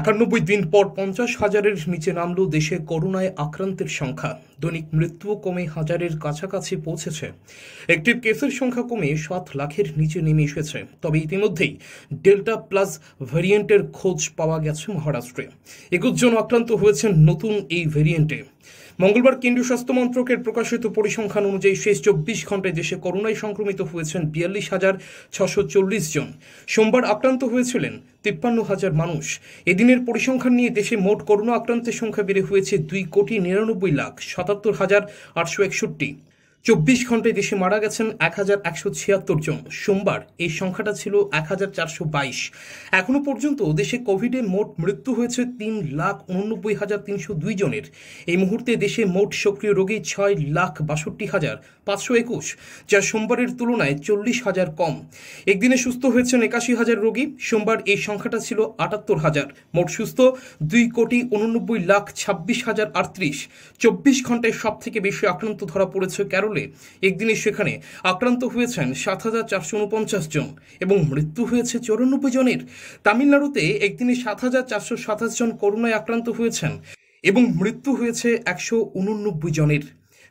একানব্বই দিন পর পঞ্চাশ হাজারের নিচে নামল দেশে করোনায় আক্রান্তের সংখ্যা দৈনিক মৃত্যুও কমে হাজারের কাছাকাছি পৌঁছেছে একটি কেসের সংখ্যা কমে সাত লাখের নিচে নেমে এসেছে তবে ইতিমধ্যেই ডেল্টা প্লাস ভ্যারিয়েন্টের খোঁজ পাওয়া গেছে মহারাষ্ট্রে একুশ জন আক্রান্ত হয়েছেন নতুন এই ভ্যারিয়েন্টে মঙ্গলবার কেন্দ্রীয় স্বাস্থ্য মন্ত্রকের প্রকাশিত পরিসংখ্যান অনুযায়ী শেষ চব্বিশ ঘন্টায় দেশে করোনায় সংক্রমিত হয়েছেন বিয়াল্লিশ হাজার ছশো চল্লিশ জন সোমবার আক্রান্ত হয়েছিলেন তিপ্পান্ন হাজার মানুষ এদিনের পরিসংখ্যান নিয়ে দেশে মোট করোনা আক্রান্তের সংখ্যা বেড়ে হয়েছে দুই কোটি নিরানব্বই লাখ সাতাত্তর হাজার আটশো একষট্টি চব্বিশ ঘন্টায় দেশে মারা গেছেন এক হাজার একশো ছিয়াত্তর জন সোমবার এই সংখ্যাটা ছিল এক হাজার চারশো বাইশ এখনো পর্যন্ত দেশে কোভিডে মোট মৃত্যু হয়েছে তিন লাখ উননব্বই হাজার তিনশো দুই জনের এই মুহূর্তে দেশে মোট সক্রিয় রোগী ছয় লাখ বাষট্টি হাজার পাঁচশো একুশ যা সোমবারের তুলনায় চল্লিশ হাজার কম একদিনে সুস্থ হয়েছেন একাশি হাজার রোগী সোমবার এই সংখ্যাটা ছিল আটাত্তর হাজার মোট সুস্থ দুই কোটি উননব্বই লাখ ছাব্বিশ হাজার আটত্রিশ চব্বিশ ঘন্টায় সব থেকে বেশি আক্রান্ত ধরা পড়েছে কেরল করলে একদিনে সেখানে আক্রান্ত হয়েছেন সাত হাজার চারশো উনপঞ্চাশ জন এবং মৃত্যু হয়েছে চৌরানব্বই জনের তামিলনাড়ুতে একদিনে সাত হাজার চারশো সাতাশ জন করোনায় আক্রান্ত হয়েছেন এবং মৃত্যু হয়েছে একশো উননব্বই জনের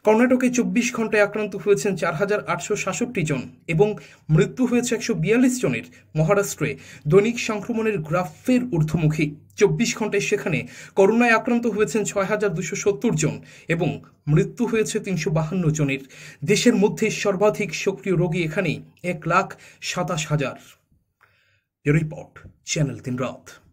কর্ণাটকে চব্বিশ ঘন্টায় আক্রান্ত হয়েছেন চার হাজার আটশো সাতষট্টি জন এবং মৃত্যু হয়েছে একশো বিয়াল্লিশ জনের মহারাষ্ট্রে দৈনিক সংক্রমণের গ্রাফের ঊর্ধ্বমুখী চব্বিশ ঘন্টায় সেখানে করোনায় আক্রান্ত হয়েছেন ছয় হাজার দুশো সত্তর জন এবং মৃত্যু হয়েছে তিনশো বাহান্ন জনের দেশের মধ্যে সর্বাধিক সক্রিয় রোগী এখানেই এক লাখ সাতাশ হাজার রিপোর্ট চ্যানেল দিন রাত